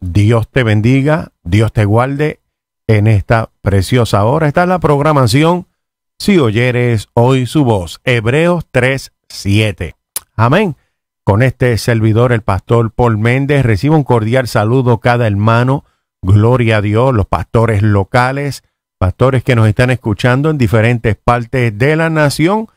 Dios te bendiga, Dios te guarde en esta preciosa hora. Está la programación si oyeres hoy su voz. Hebreos 3:7. Amén. Con este servidor, el pastor Paul Méndez, recibo un cordial saludo cada hermano. Gloria a Dios, los pastores locales, pastores que nos están escuchando en diferentes partes de la nación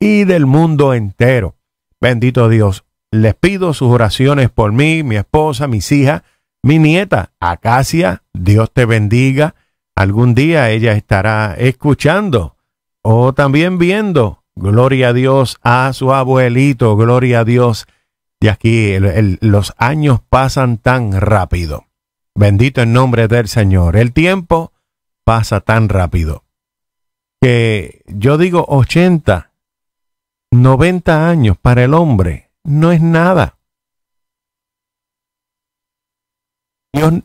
y del mundo entero. Bendito Dios. Les pido sus oraciones por mí, mi esposa, mis hijas, mi nieta, Acacia, Dios te bendiga. Algún día ella estará escuchando o también viendo. Gloria a Dios a su abuelito, gloria a Dios. Y aquí los años pasan tan rápido. Bendito el nombre del Señor. El tiempo pasa tan rápido. Que yo digo 80, 90 años para el hombre no es nada.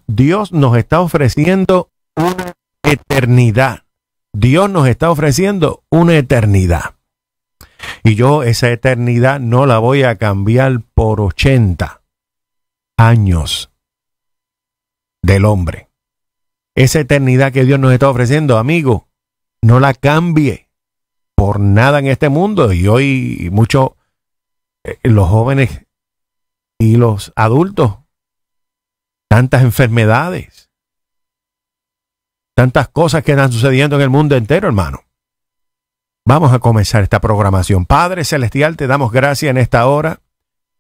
Dios, nos está ofreciendo una eternidad. Dios nos está ofreciendo una eternidad. Y yo esa eternidad no la voy a cambiar por 80 años del hombre. Esa eternidad que Dios nos está ofreciendo, amigo, no la cambie por nada en este mundo. Y hoy muchos, eh, los jóvenes y los adultos tantas enfermedades, tantas cosas que están sucediendo en el mundo entero, hermano. Vamos a comenzar esta programación. Padre Celestial, te damos gracias en esta hora.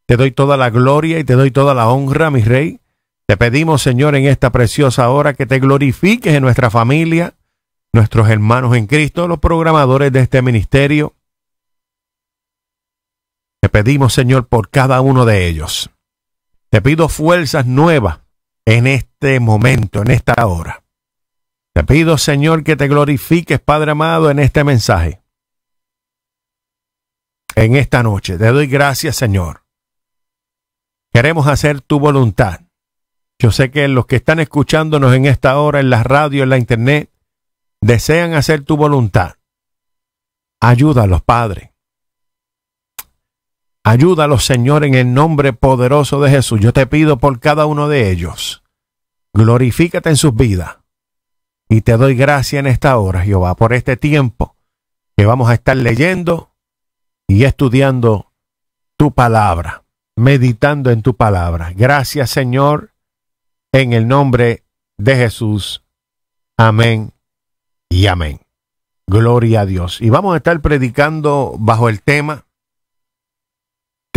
Te doy toda la gloria y te doy toda la honra, mi Rey. Te pedimos, Señor, en esta preciosa hora que te glorifiques en nuestra familia, nuestros hermanos en Cristo, los programadores de este ministerio. Te pedimos, Señor, por cada uno de ellos. Te pido fuerzas nuevas en este momento, en esta hora. Te pido, Señor, que te glorifiques, Padre amado, en este mensaje. En esta noche, te doy gracias, Señor. Queremos hacer tu voluntad. Yo sé que los que están escuchándonos en esta hora, en la radio, en la internet, desean hacer tu voluntad. Ayúdalos, Padre. Ayúdalos, Señor, en el nombre poderoso de Jesús. Yo te pido por cada uno de ellos. Glorifícate en sus vidas. Y te doy gracia en esta hora, Jehová, por este tiempo que vamos a estar leyendo y estudiando tu palabra, meditando en tu palabra. Gracias, Señor, en el nombre de Jesús. Amén y amén. Gloria a Dios. Y vamos a estar predicando bajo el tema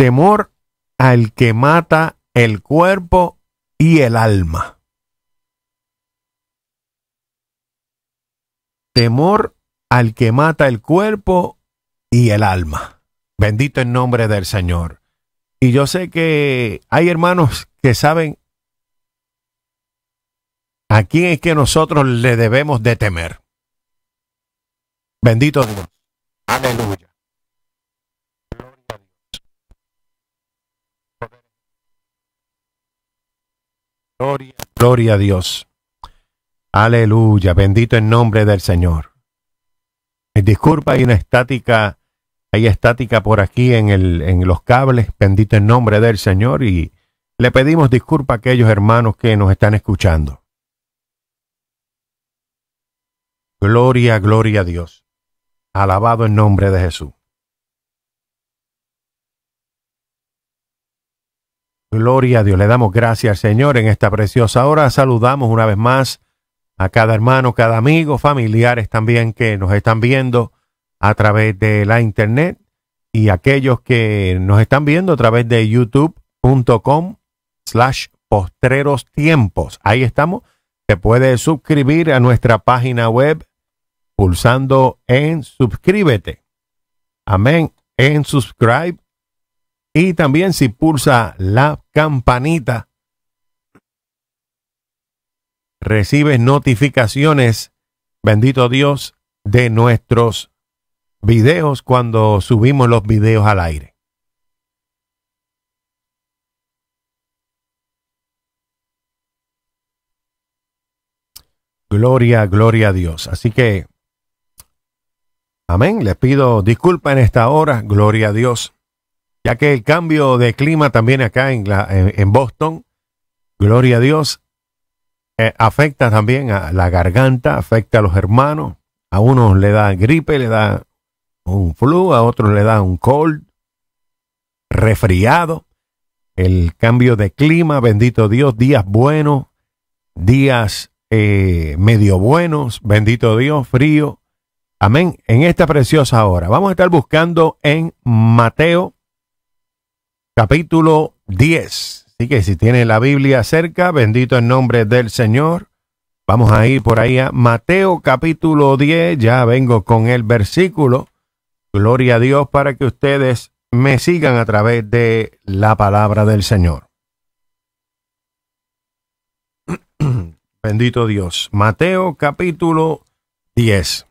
temor al que mata el cuerpo y el alma. Temor al que mata el cuerpo y el alma. Bendito el nombre del Señor. Y yo sé que hay hermanos que saben a quién es que nosotros le debemos de temer. Bendito Dios. Aleluya. Gloria, gloria a Dios. Aleluya, bendito el nombre del Señor. Disculpa, hay una estática, hay estática por aquí en, en los cables, bendito el nombre del Señor y le pedimos disculpa a aquellos hermanos que nos están escuchando. Gloria, gloria a Dios. Alabado el nombre de Jesús. Gloria a Dios, le damos gracias Señor en esta preciosa hora. Saludamos una vez más a cada hermano, cada amigo, familiares también que nos están viendo a través de la internet y aquellos que nos están viendo a través de youtube.com slash postreros tiempos. Ahí estamos. Se puede suscribir a nuestra página web pulsando en suscríbete. Amén. En subscribe y también si pulsa la campanita, recibes notificaciones, bendito Dios, de nuestros videos cuando subimos los videos al aire. Gloria, gloria a Dios. Así que, amén, les pido disculpa en esta hora, gloria a Dios ya que el cambio de clima también acá en, la, Boston, gloria a Dios, eh, afecta también a la garganta, afecta a los hermanos. A unos le da gripe, le da un flu, a otros le da un cold, resfriado. El cambio de clima, bendito Dios, días buenos, días eh, medio buenos, bendito Dios, frío. Amén. En esta preciosa hora. Vamos a estar buscando en Mateo capítulo 10. Así que si tiene la Biblia cerca, bendito el nombre del Señor. Vamos a ir por ahí a Mateo capítulo 10. Ya vengo con el versículo. Gloria a Dios para que ustedes me sigan a través de la palabra del Señor. Bendito Dios. Mateo capítulo 10.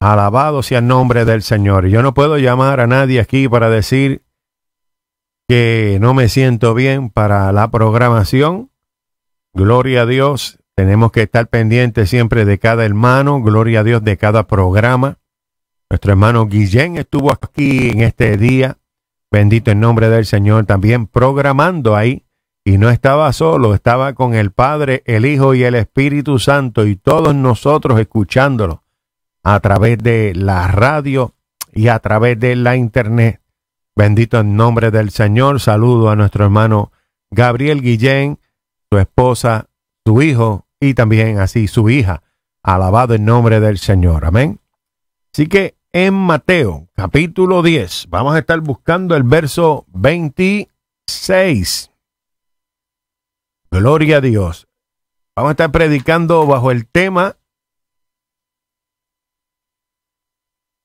Alabado sea el nombre del Señor. Yo no puedo llamar a nadie aquí para decir que no me siento bien para la programación. Gloria a Dios, tenemos que estar pendientes siempre de cada hermano, gloria a Dios de cada programa. Nuestro hermano Guillén estuvo aquí en este día, bendito en nombre del Señor, también programando ahí. Y no estaba solo, estaba con el Padre, el Hijo y el Espíritu Santo y todos nosotros escuchándolo a través de la radio y a través de la internet. Bendito en nombre del Señor. Saludo a nuestro hermano Gabriel Guillén, su esposa, su hijo y también así su hija. Alabado el nombre del Señor. Amén. Así que en Mateo capítulo 10 vamos a estar buscando el verso 26. Gloria a Dios. Vamos a estar predicando bajo el tema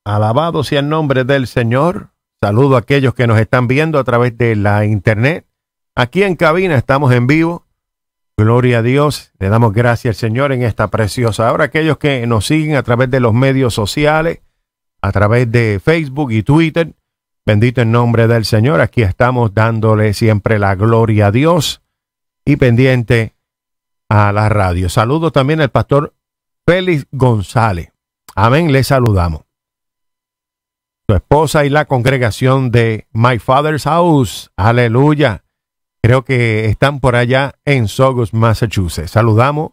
Alabado sea el nombre del Señor. Saludo a aquellos que nos están viendo a través de la internet. Aquí en cabina estamos en vivo. Gloria a Dios. Le damos gracias al Señor en esta preciosa Ahora Aquellos que nos siguen a través de los medios sociales, a través de Facebook y Twitter. Bendito el nombre del Señor. Aquí estamos dándole siempre la gloria a Dios y pendiente a la radio. Saludo también al pastor Félix González. Amén. Le saludamos esposa y la congregación de My Father's House. Aleluya. Creo que están por allá en Sogos, Massachusetts. Saludamos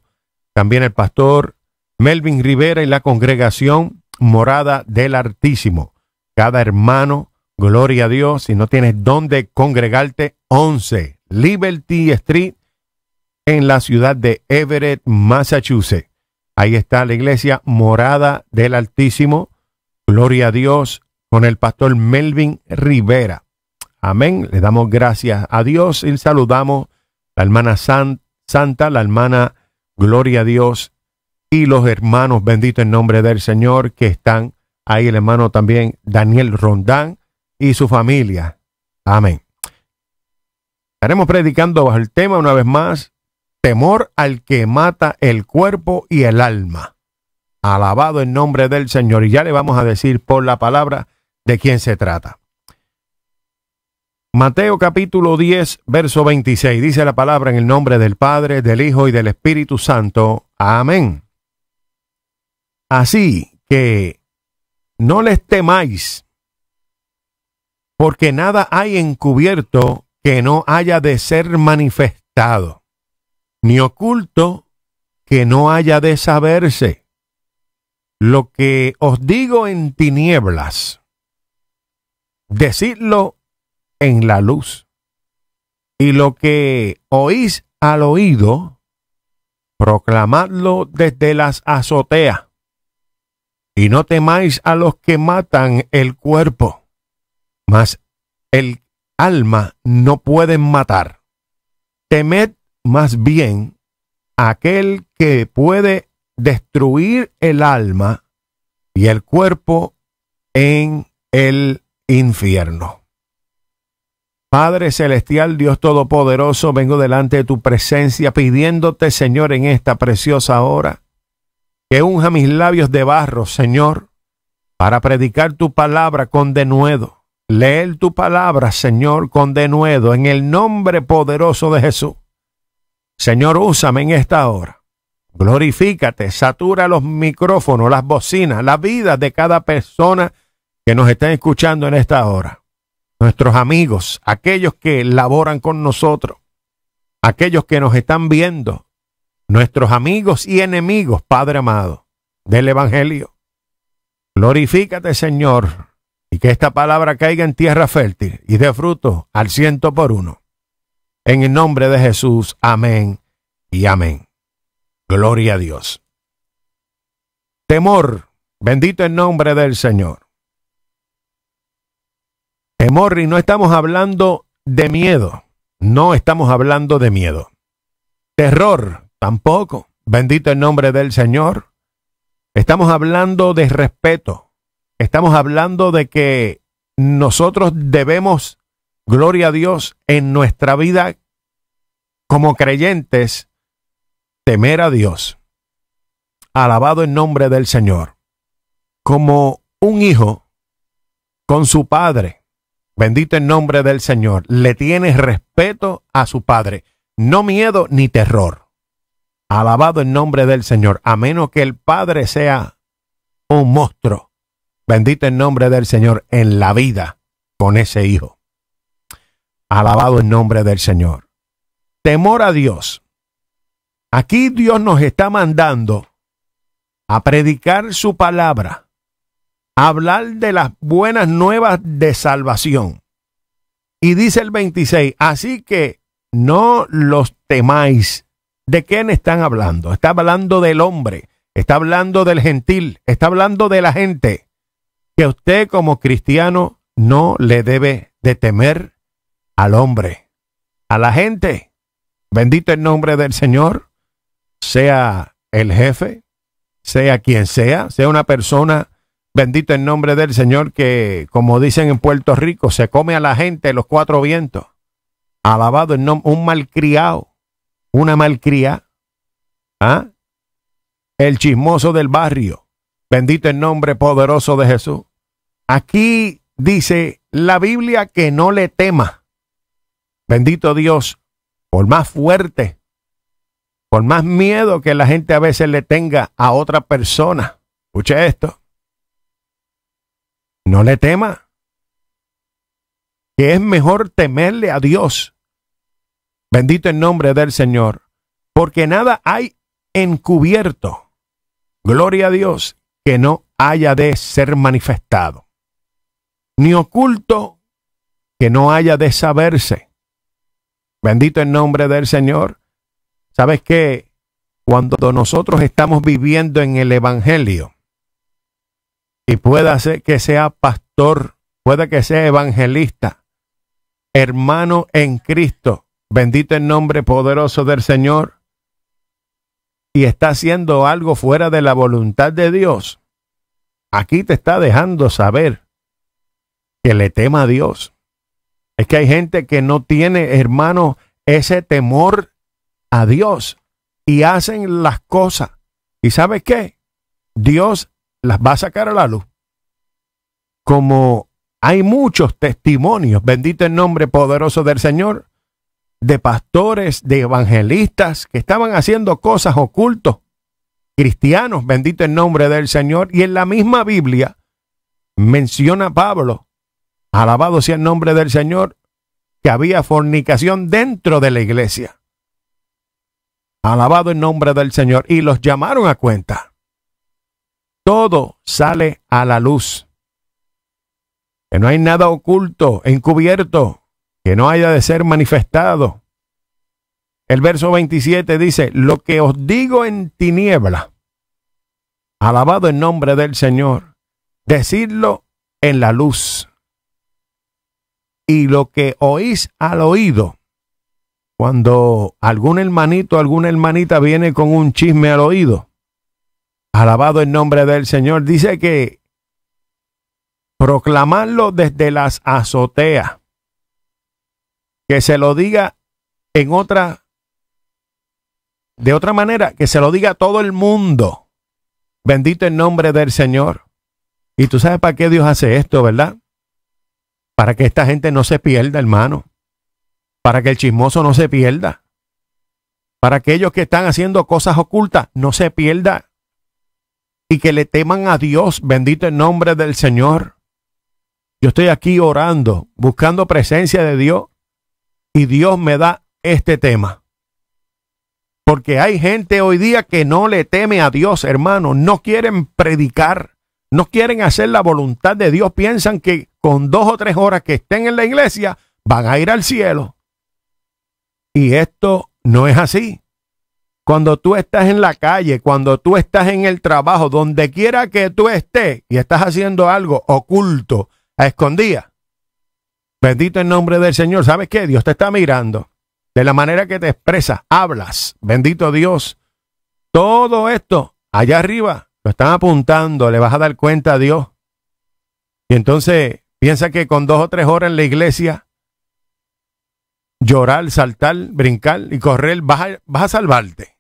también al pastor Melvin Rivera y la congregación Morada del Altísimo. Cada hermano, gloria a Dios, si no tienes dónde congregarte, 11 Liberty Street en la ciudad de Everett, Massachusetts. Ahí está la iglesia Morada del Altísimo. Gloria a Dios, con el pastor Melvin Rivera. Amén. Le damos gracias a Dios y saludamos la hermana Santa, la hermana Gloria a Dios y los hermanos, bendito en nombre del Señor, que están ahí, el hermano también Daniel Rondán y su familia. Amén. Estaremos predicando bajo el tema una vez más, temor al que mata el cuerpo y el alma. Alabado en nombre del Señor. Y ya le vamos a decir por la palabra de quién se trata. Mateo capítulo 10, verso 26. Dice la palabra en el nombre del Padre, del Hijo y del Espíritu Santo. Amén. Así que no les temáis, porque nada hay encubierto que no haya de ser manifestado, ni oculto que no haya de saberse. Lo que os digo en tinieblas, decidlo en la luz. Y lo que oís al oído, proclamadlo desde las azoteas. Y no temáis a los que matan el cuerpo, mas el alma no pueden matar. Temed más bien aquel que puede destruir el alma y el cuerpo en el infierno. Padre Celestial, Dios Todopoderoso, vengo delante de tu presencia pidiéndote, Señor, en esta preciosa hora, que unja mis labios de barro, Señor, para predicar tu palabra con denuedo. Leer tu palabra, Señor, con denuedo, en el nombre poderoso de Jesús. Señor, úsame en esta hora. Glorifícate, satura los micrófonos, las bocinas, la vida de cada persona que nos están escuchando en esta hora, nuestros amigos, aquellos que laboran con nosotros, aquellos que nos están viendo, nuestros amigos y enemigos, Padre amado, del Evangelio. Glorifícate, Señor, y que esta palabra caiga en tierra fértil y dé fruto al ciento por uno. En el nombre de Jesús, amén y amén. Gloria a Dios. Temor, bendito el nombre del Señor. Eh, Morri, no estamos hablando de miedo. No estamos hablando de miedo. Terror, tampoco. Bendito el nombre del Señor. Estamos hablando de respeto. Estamos hablando de que nosotros debemos, gloria a Dios, en nuestra vida como creyentes, temer a Dios. Alabado el nombre del Señor. Como un hijo con su padre Bendito el nombre del Señor. Le tienes respeto a su Padre. No miedo ni terror. Alabado el nombre del Señor. A menos que el Padre sea un monstruo. Bendito el nombre del Señor en la vida con ese hijo. Alabado el nombre del Señor. Temor a Dios. Aquí Dios nos está mandando a predicar su palabra hablar de las buenas nuevas de salvación. Y dice el 26, así que no los temáis. ¿De quién están hablando? Está hablando del hombre, está hablando del gentil, está hablando de la gente. Que usted como cristiano no le debe de temer al hombre, a la gente. Bendito el nombre del Señor, sea el jefe, sea quien sea, sea una persona Bendito el nombre del Señor que, como dicen en Puerto Rico, se come a la gente los cuatro vientos. Alabado el nombre, un malcriado, una malcría. ¿Ah? El chismoso del barrio. Bendito el nombre poderoso de Jesús. Aquí dice la Biblia que no le tema. Bendito Dios, por más fuerte, por más miedo que la gente a veces le tenga a otra persona. Escuche esto. No le tema. Que es mejor temerle a Dios. Bendito el nombre del Señor. Porque nada hay encubierto. Gloria a Dios que no haya de ser manifestado. Ni oculto que no haya de saberse. Bendito el nombre del Señor. ¿Sabes que Cuando nosotros estamos viviendo en el Evangelio, y pueda ser que sea pastor, Puede que sea evangelista, hermano en Cristo, bendito el nombre poderoso del Señor, y está haciendo algo fuera de la voluntad de Dios, aquí te está dejando saber que le tema a Dios. Es que hay gente que no tiene, hermano, ese temor a Dios y hacen las cosas. ¿Y sabes qué? Dios las va a sacar a la luz. Como hay muchos testimonios, bendito el nombre poderoso del Señor, de pastores, de evangelistas que estaban haciendo cosas ocultos, cristianos, bendito el nombre del Señor, y en la misma Biblia menciona Pablo, alabado sea el nombre del Señor, que había fornicación dentro de la iglesia. Alabado el nombre del Señor, y los llamaron a cuenta todo sale a la luz. Que no hay nada oculto, encubierto, que no haya de ser manifestado. El verso 27 dice, lo que os digo en tiniebla, alabado en nombre del Señor, decidlo en la luz. Y lo que oís al oído, cuando algún hermanito, alguna hermanita viene con un chisme al oído, Alabado el nombre del Señor. Dice que proclamarlo desde las azoteas. Que se lo diga en otra, de otra manera, que se lo diga a todo el mundo. Bendito el nombre del Señor. Y tú sabes para qué Dios hace esto, ¿verdad? Para que esta gente no se pierda, hermano. Para que el chismoso no se pierda. Para aquellos que están haciendo cosas ocultas, no se pierda y que le teman a Dios, bendito el nombre del Señor. Yo estoy aquí orando, buscando presencia de Dios y Dios me da este tema. Porque hay gente hoy día que no le teme a Dios, hermano, no quieren predicar, no quieren hacer la voluntad de Dios, piensan que con dos o tres horas que estén en la iglesia van a ir al cielo. Y esto no es así cuando tú estás en la calle, cuando tú estás en el trabajo, donde quiera que tú estés y estás haciendo algo oculto, a escondida. Bendito el nombre del Señor. ¿Sabes qué? Dios te está mirando. De la manera que te expresas, hablas. Bendito Dios. Todo esto, allá arriba, lo están apuntando. Le vas a dar cuenta a Dios. Y entonces piensa que con dos o tres horas en la iglesia, llorar, saltar, brincar y correr, vas a, vas a salvarte.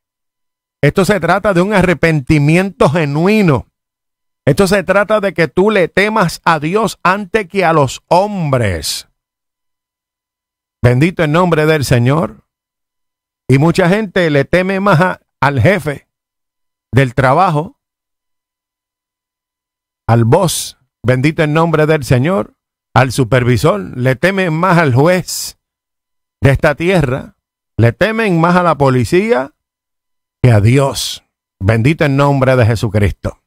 Esto se trata de un arrepentimiento genuino. Esto se trata de que tú le temas a Dios antes que a los hombres. Bendito el nombre del Señor. Y mucha gente le teme más al jefe del trabajo, al boss, bendito el nombre del Señor, al supervisor, le temen más al juez de esta tierra, le temen más a la policía que a Dios. Bendito el nombre de Jesucristo.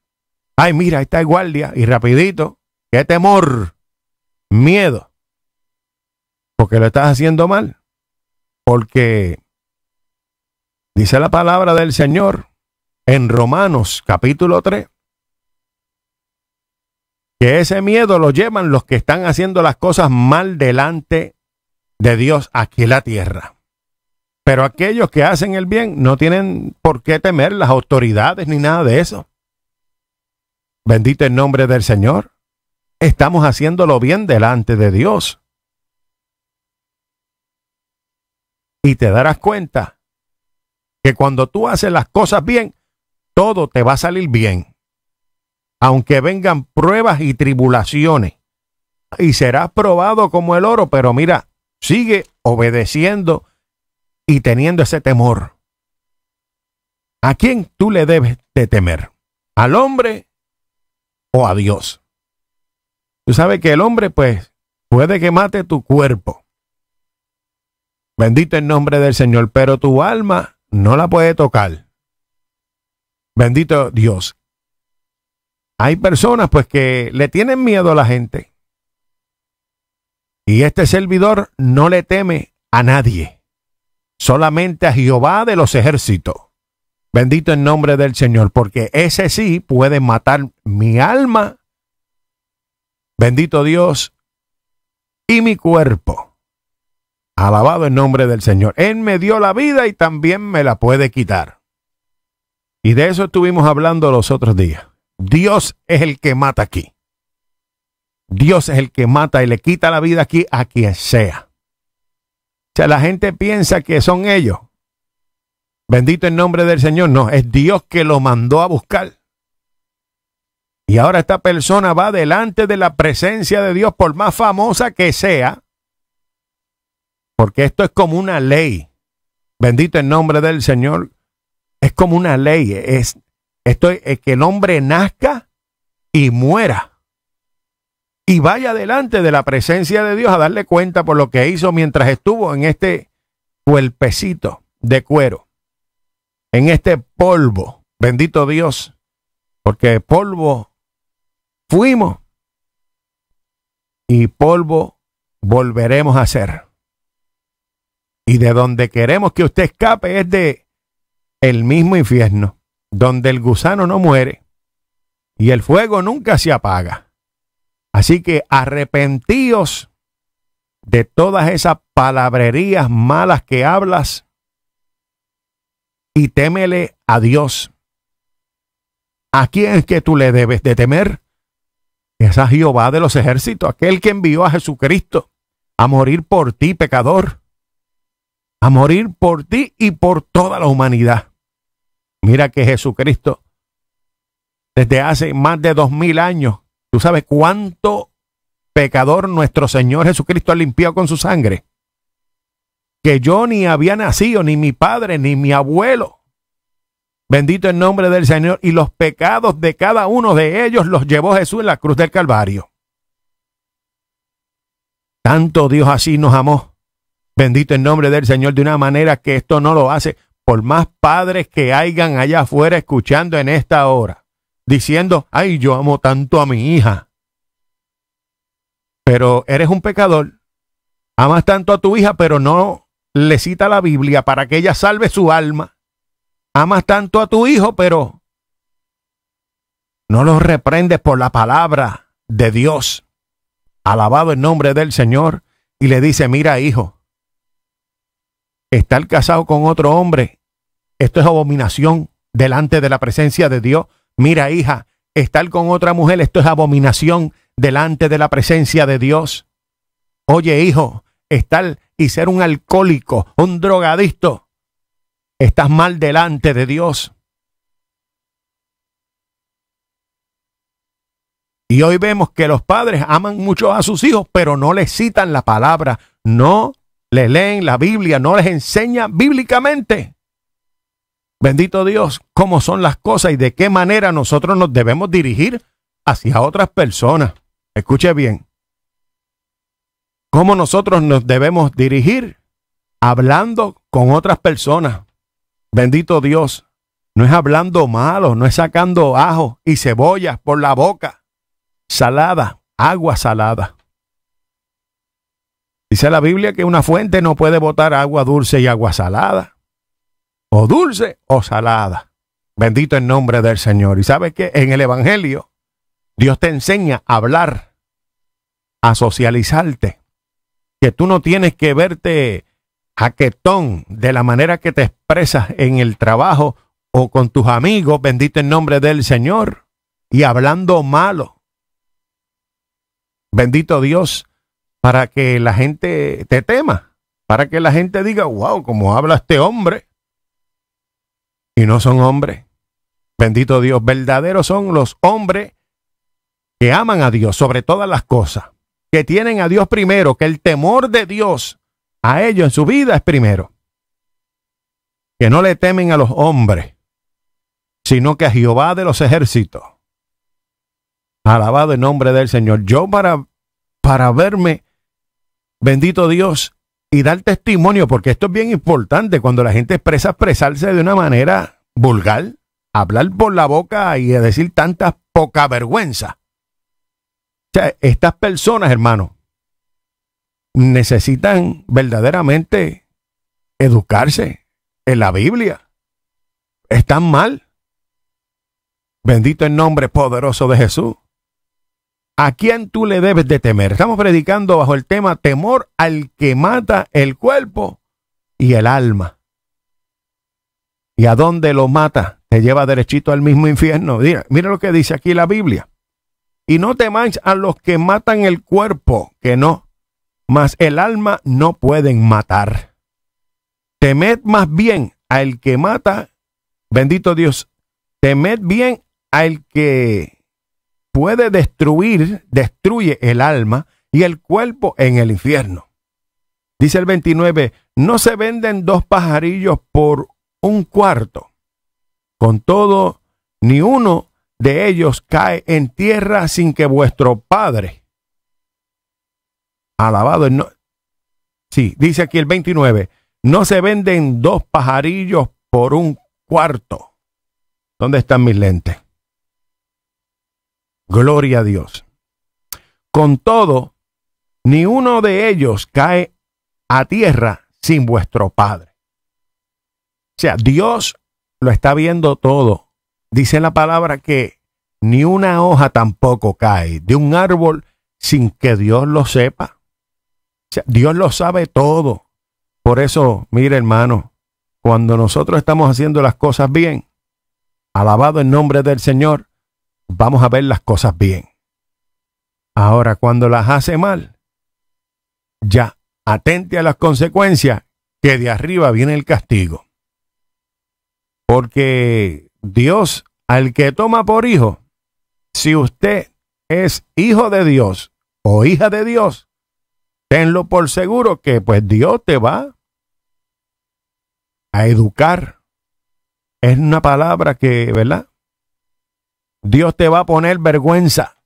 Ay, mira, ahí está el guardia. Y rapidito, qué temor, miedo. Porque lo estás haciendo mal. Porque dice la palabra del Señor en Romanos capítulo 3. Que ese miedo lo llevan los que están haciendo las cosas mal delante de Dios aquí en la tierra. Pero aquellos que hacen el bien no tienen por qué temer las autoridades ni nada de eso. Bendito el nombre del Señor. Estamos haciéndolo bien delante de Dios. Y te darás cuenta que cuando tú haces las cosas bien, todo te va a salir bien. Aunque vengan pruebas y tribulaciones. Y serás probado como el oro, pero mira, sigue obedeciendo y teniendo ese temor. ¿A quién tú le debes de temer? ¿Al hombre o a Dios? Tú sabes que el hombre, pues, puede que mate tu cuerpo. Bendito el nombre del Señor, pero tu alma no la puede tocar. Bendito Dios. Hay personas, pues, que le tienen miedo a la gente. Y este servidor no le teme a nadie solamente a Jehová de los ejércitos. Bendito el nombre del Señor, porque ese sí puede matar mi alma. Bendito Dios y mi cuerpo. Alabado el nombre del Señor. Él me dio la vida y también me la puede quitar. Y de eso estuvimos hablando los otros días. Dios es el que mata aquí. Dios es el que mata y le quita la vida aquí a quien sea. O sea, la gente piensa que son ellos. Bendito el nombre del Señor. No, es Dios que lo mandó a buscar. Y ahora esta persona va delante de la presencia de Dios, por más famosa que sea, porque esto es como una ley. Bendito el nombre del Señor. Es como una ley. Es, esto es que el hombre nazca y muera y vaya delante de la presencia de Dios a darle cuenta por lo que hizo mientras estuvo en este cuerpecito de cuero, en este polvo. Bendito Dios, porque polvo fuimos y polvo volveremos a ser. Y de donde queremos que usted escape es de el mismo infierno, donde el gusano no muere y el fuego nunca se apaga. Así que arrepentíos de todas esas palabrerías malas que hablas y témele a Dios. ¿A quién es que tú le debes de temer? Es a Jehová de los ejércitos, aquel que envió a Jesucristo a morir por ti, pecador, a morir por ti y por toda la humanidad. Mira que Jesucristo, desde hace más de dos mil años, ¿Tú sabes cuánto pecador nuestro Señor Jesucristo ha limpiado con su sangre? Que yo ni había nacido, ni mi padre, ni mi abuelo. Bendito el nombre del Señor. Y los pecados de cada uno de ellos los llevó Jesús en la cruz del Calvario. Tanto Dios así nos amó. Bendito el nombre del Señor de una manera que esto no lo hace por más padres que hayan allá afuera escuchando en esta hora diciendo, ay, yo amo tanto a mi hija. Pero eres un pecador, amas tanto a tu hija, pero no le cita la Biblia para que ella salve su alma. Amas tanto a tu hijo, pero no lo reprendes por la palabra de Dios. Alabado el nombre del Señor. Y le dice, mira hijo, estar casado con otro hombre, esto es abominación delante de la presencia de Dios mira hija, estar con otra mujer, esto es abominación delante de la presencia de Dios. Oye hijo, estar y ser un alcohólico, un drogadicto, estás mal delante de Dios. Y hoy vemos que los padres aman mucho a sus hijos, pero no les citan la palabra, no les leen la Biblia, no les enseñan bíblicamente. Bendito Dios, cómo son las cosas y de qué manera nosotros nos debemos dirigir hacia otras personas. Escuche bien. Cómo nosotros nos debemos dirigir hablando con otras personas. Bendito Dios, no es hablando malo, no es sacando ajo y cebollas por la boca. Salada, agua salada. Dice la Biblia que una fuente no puede botar agua dulce y agua salada o dulce o salada. Bendito el nombre del Señor. Y sabes que en el Evangelio Dios te enseña a hablar, a socializarte, que tú no tienes que verte jaquetón de la manera que te expresas en el trabajo o con tus amigos, bendito el nombre del Señor, y hablando malo. Bendito Dios, para que la gente te tema, para que la gente diga, wow, como habla este hombre y no son hombres. Bendito Dios, verdaderos son los hombres que aman a Dios sobre todas las cosas, que tienen a Dios primero, que el temor de Dios a ellos en su vida es primero. Que no le temen a los hombres, sino que a Jehová de los ejércitos. Alabado el nombre del Señor. Yo para, para verme, bendito Dios, y dar testimonio, porque esto es bien importante cuando la gente expresa expresarse de una manera vulgar, hablar por la boca y decir tantas poca vergüenza. estas personas, hermano, necesitan verdaderamente educarse en la Biblia. Están mal. Bendito el nombre poderoso de Jesús. ¿A quién tú le debes de temer? Estamos predicando bajo el tema temor al que mata el cuerpo y el alma. ¿Y a dónde lo mata? Te lleva derechito al mismo infierno. Mira, lo que dice aquí la Biblia. Y no temáis a los que matan el cuerpo, que no, mas el alma no pueden matar. Temed más bien al que mata, bendito Dios, temed bien al que puede destruir, destruye el alma y el cuerpo en el infierno. Dice el 29, no se venden dos pajarillos por un cuarto. Con todo, ni uno de ellos cae en tierra sin que vuestro Padre, alabado, sí, dice aquí el 29, no se venden dos pajarillos por un cuarto. ¿Dónde están mis lentes? Gloria a Dios. Con todo, ni uno de ellos cae a tierra sin vuestro Padre. O sea, Dios lo está viendo todo. Dice la palabra que ni una hoja tampoco cae de un árbol sin que Dios lo sepa. Dios lo sabe todo. Por eso, mire hermano, cuando nosotros estamos haciendo las cosas bien, alabado el nombre del Señor, vamos a ver las cosas bien. Ahora, cuando las hace mal, ya atente a las consecuencias, que de arriba viene el castigo. Porque Dios, al que toma por hijo, si usted es hijo de Dios o hija de Dios, tenlo por seguro que pues Dios te va a educar. Es una palabra que, ¿verdad? Dios te va a poner vergüenza.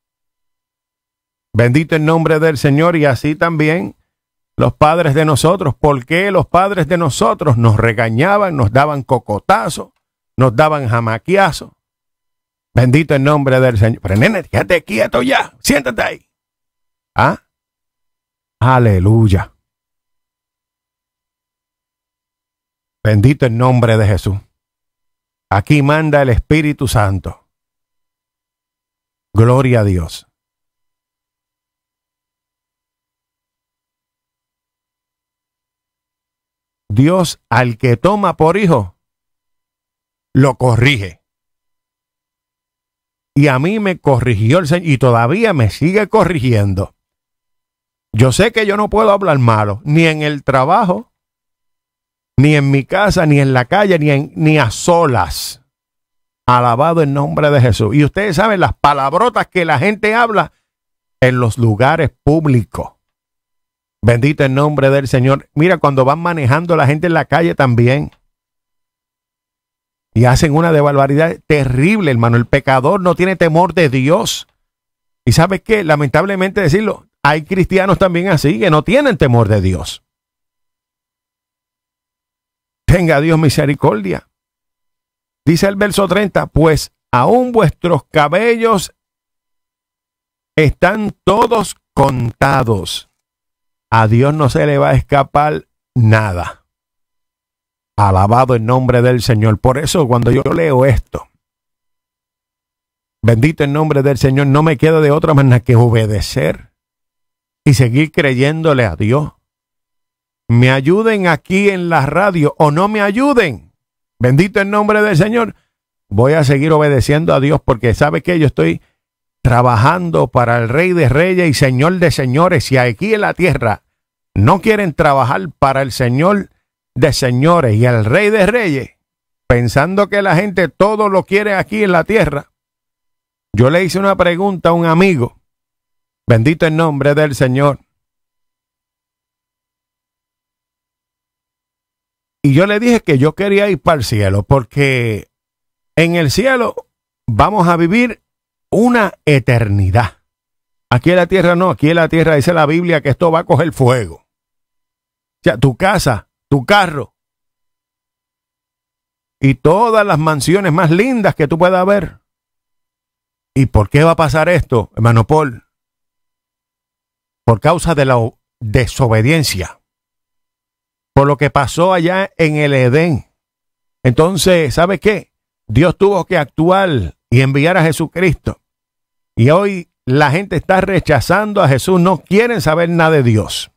Bendito el nombre del Señor y así también los padres de nosotros. porque los padres de nosotros nos regañaban, nos daban cocotazo nos daban jamaquiazo Bendito el nombre del Señor. Pero nene, quédate quieto ya. Siéntate ahí. ¿Ah? Aleluya. Bendito el nombre de Jesús. Aquí manda el Espíritu Santo. Gloria a Dios. Dios al que toma por hijo, lo corrige. Y a mí me corrigió el Señor y todavía me sigue corrigiendo. Yo sé que yo no puedo hablar malo, ni en el trabajo, ni en mi casa, ni en la calle, ni, ni a solas. Alabado el nombre de Jesús. Y ustedes saben las palabrotas que la gente habla en los lugares públicos. Bendito el nombre del Señor. Mira, cuando van manejando la gente en la calle también. Y hacen una de barbaridad terrible, hermano. El pecador no tiene temor de Dios. Y sabe que lamentablemente decirlo, hay cristianos también así que no tienen temor de Dios. Tenga Dios misericordia. Dice el verso 30, pues aún vuestros cabellos están todos contados. A Dios no se le va a escapar nada. Alabado el nombre del Señor. Por eso cuando yo leo esto, bendito el nombre del Señor, no me queda de otra manera que obedecer y seguir creyéndole a Dios. Me ayuden aquí en la radio o no me ayuden Bendito el nombre del Señor. Voy a seguir obedeciendo a Dios porque sabe que yo estoy trabajando para el Rey de Reyes y Señor de Señores. Y aquí en la tierra no quieren trabajar para el Señor de Señores y el Rey de Reyes, pensando que la gente todo lo quiere aquí en la tierra. Yo le hice una pregunta a un amigo. Bendito el nombre del Señor. Y yo le dije que yo quería ir para el cielo, porque en el cielo vamos a vivir una eternidad. Aquí en la tierra no, aquí en la tierra dice la Biblia que esto va a coger fuego. O sea, tu casa, tu carro y todas las mansiones más lindas que tú puedas ver. ¿Y por qué va a pasar esto, hermano Paul? Por causa de la desobediencia por lo que pasó allá en el Edén. Entonces, ¿sabe qué? Dios tuvo que actuar y enviar a Jesucristo. Y hoy la gente está rechazando a Jesús, no quieren saber nada de Dios.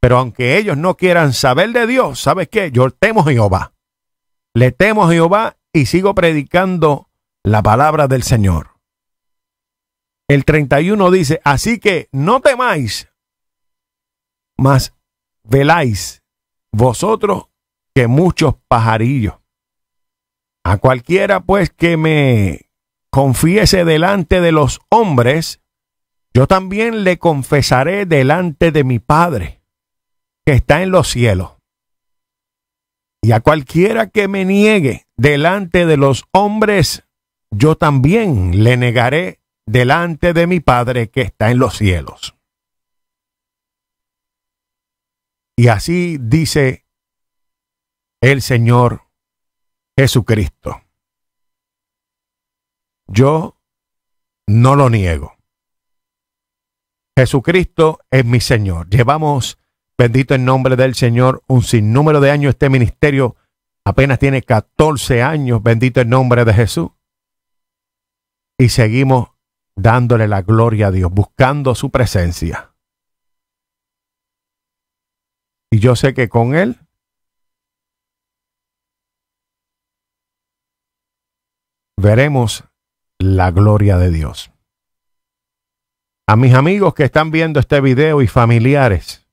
Pero aunque ellos no quieran saber de Dios, ¿sabes qué? Yo temo a Jehová. Le temo a Jehová y sigo predicando la palabra del Señor. El 31 dice, así que no temáis, mas veláis vosotros que muchos pajarillos. A cualquiera pues que me confiese delante de los hombres, yo también le confesaré delante de mi Padre, que está en los cielos. Y a cualquiera que me niegue delante de los hombres, yo también le negaré delante de mi Padre que está en los cielos. Y así dice el Señor Jesucristo. Yo no lo niego. Jesucristo es mi Señor. Llevamos, bendito el nombre del Señor, un sinnúmero de años. Este ministerio apenas tiene 14 años, bendito el nombre de Jesús. Y seguimos dándole la gloria a Dios, buscando su presencia. Y yo sé que con Él veremos la gloria de Dios. A mis amigos que están viendo este video y familiares,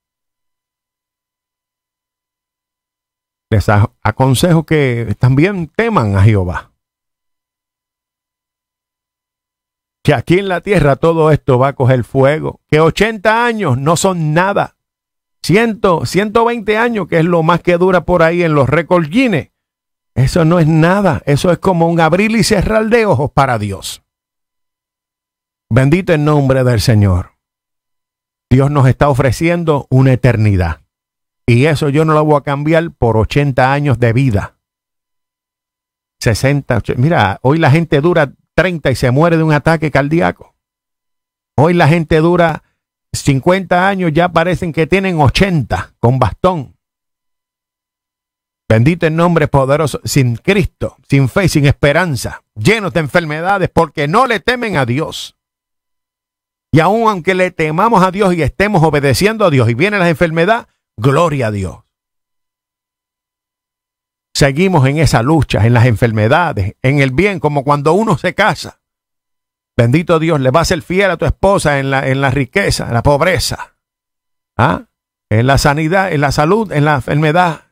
les aconsejo que también teman a Jehová. Que aquí en la tierra todo esto va a coger fuego. Que 80 años no son nada ciento 120 años, que es lo más que dura por ahí en los récords Eso no es nada, eso es como un abrir y cerrar de ojos para Dios. Bendito el nombre del Señor. Dios nos está ofreciendo una eternidad. Y eso yo no lo voy a cambiar por 80 años de vida. 60, mira, hoy la gente dura 30 y se muere de un ataque cardíaco. Hoy la gente dura 50 años ya parecen que tienen 80 con bastón. Bendito el nombre poderoso, sin Cristo, sin fe, sin esperanza, llenos de enfermedades porque no le temen a Dios. Y aun aunque le temamos a Dios y estemos obedeciendo a Dios y viene la enfermedad, gloria a Dios. Seguimos en esa lucha, en las enfermedades, en el bien, como cuando uno se casa. Bendito Dios, le va a ser fiel a tu esposa en la, en la riqueza, en la pobreza, ¿ah? en la sanidad, en la salud, en la enfermedad.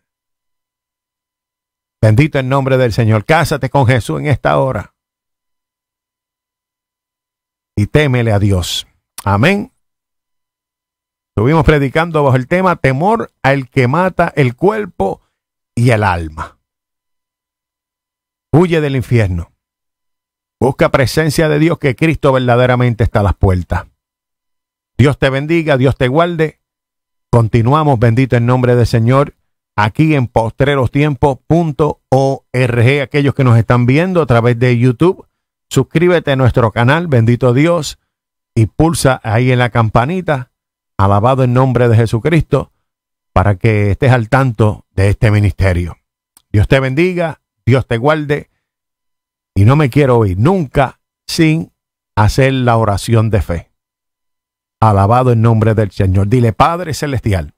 Bendito el nombre del Señor. Cásate con Jesús en esta hora. Y témele a Dios. Amén. Estuvimos predicando bajo el tema temor al que mata el cuerpo y el alma. Huye del infierno. Busca presencia de Dios, que Cristo verdaderamente está a las puertas. Dios te bendiga, Dios te guarde. Continuamos, bendito en nombre del Señor, aquí en postrerostiempo.org. Aquellos que nos están viendo a través de YouTube, suscríbete a nuestro canal, bendito Dios, y pulsa ahí en la campanita, alabado en nombre de Jesucristo, para que estés al tanto de este ministerio. Dios te bendiga, Dios te guarde. Y no me quiero ir nunca sin hacer la oración de fe. Alabado el nombre del Señor. Dile, Padre Celestial,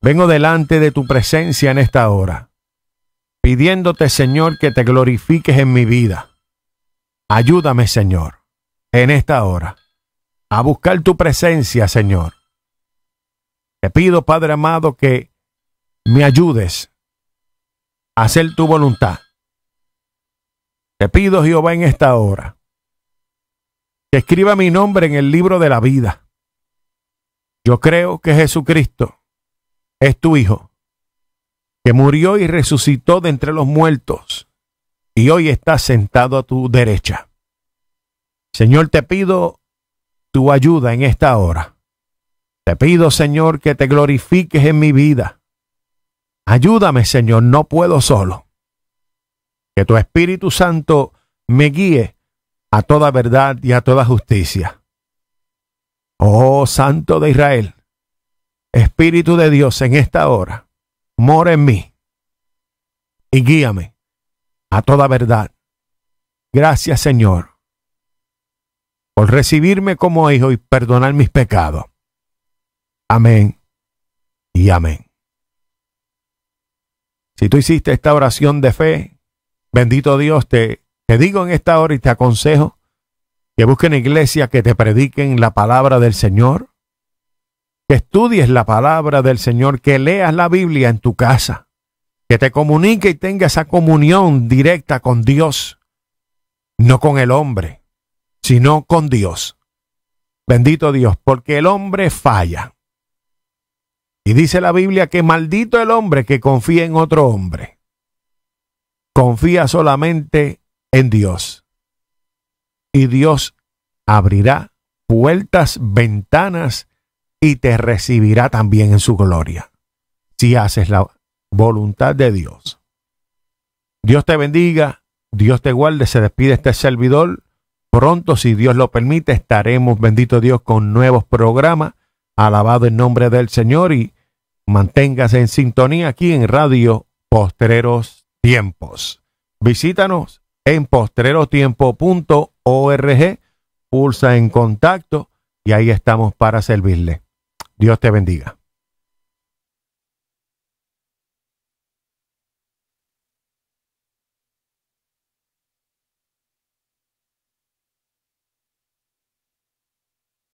vengo delante de tu presencia en esta hora, pidiéndote, Señor, que te glorifiques en mi vida. Ayúdame, Señor, en esta hora, a buscar tu presencia, Señor. Te pido, Padre amado, que me ayudes a hacer tu voluntad te pido, Jehová, en esta hora, que escriba mi nombre en el libro de la vida. Yo creo que Jesucristo es tu Hijo, que murió y resucitó de entre los muertos, y hoy está sentado a tu derecha. Señor, te pido tu ayuda en esta hora. Te pido, Señor, que te glorifiques en mi vida. Ayúdame, Señor, no puedo solo que tu Espíritu Santo me guíe a toda verdad y a toda justicia. Oh Santo de Israel, Espíritu de Dios en esta hora, mora en mí y guíame a toda verdad. Gracias Señor por recibirme como hijo y perdonar mis pecados. Amén y amén. Si tú hiciste esta oración de fe, Bendito Dios, te, te digo en esta hora y te aconsejo que busquen iglesia que te prediquen la palabra del Señor, que estudies la palabra del Señor, que leas la Biblia en tu casa, que te comunique y tenga esa comunión directa con Dios, no con el hombre, sino con Dios. Bendito Dios, porque el hombre falla. Y dice la Biblia que maldito el hombre que confía en otro hombre. Confía solamente en Dios. Y Dios abrirá puertas, ventanas y te recibirá también en su gloria. Si haces la voluntad de Dios. Dios te bendiga, Dios te guarde, se despide este servidor. Pronto, si Dios lo permite, estaremos, bendito Dios, con nuevos programas. Alabado el nombre del Señor y manténgase en sintonía aquí en Radio Postreros tiempos. Visítanos en postrerotiempo.org, pulsa en contacto y ahí estamos para servirle. Dios te bendiga.